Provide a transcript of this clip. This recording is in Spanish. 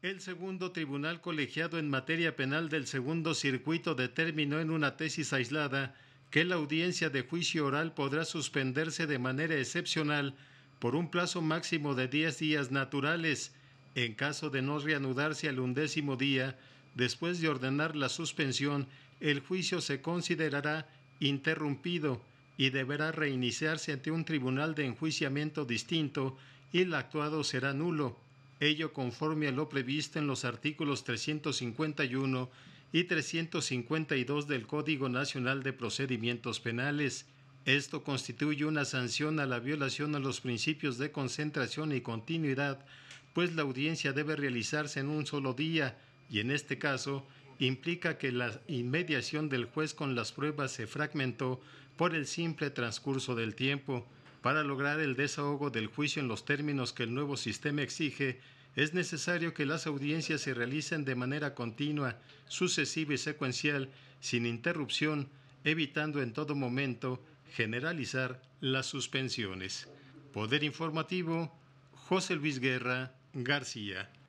El segundo tribunal colegiado en materia penal del segundo circuito determinó en una tesis aislada que la audiencia de juicio oral podrá suspenderse de manera excepcional por un plazo máximo de 10 días naturales en caso de no reanudarse al undécimo día Después de ordenar la suspensión, el juicio se considerará interrumpido y deberá reiniciarse ante un tribunal de enjuiciamiento distinto y el actuado será nulo ello conforme a lo previsto en los artículos 351 y 352 del Código Nacional de Procedimientos Penales. Esto constituye una sanción a la violación a los principios de concentración y continuidad, pues la audiencia debe realizarse en un solo día y en este caso implica que la inmediación del juez con las pruebas se fragmentó por el simple transcurso del tiempo. Para lograr el desahogo del juicio en los términos que el nuevo sistema exige, es necesario que las audiencias se realicen de manera continua, sucesiva y secuencial, sin interrupción, evitando en todo momento generalizar las suspensiones. Poder Informativo, José Luis Guerra García.